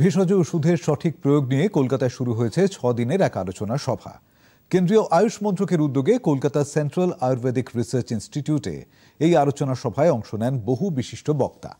ভেষজ ওষুধের সঠিক প্রয়োগ নিয়ে কলকাতায় শুরু হয়েছে ছ দিনের এক আলোচনা সভা কেন্দ্রীয় আয়ুষ মন্ত্রকের উদ্যোগে কলকাতা সেন্ট্রাল আয়ুর্বেদিক রিসার্চ ইনস্টিটিউটে এই আলোচনা সভায় অংশ নেন বহু বিশিষ্ট বক্তা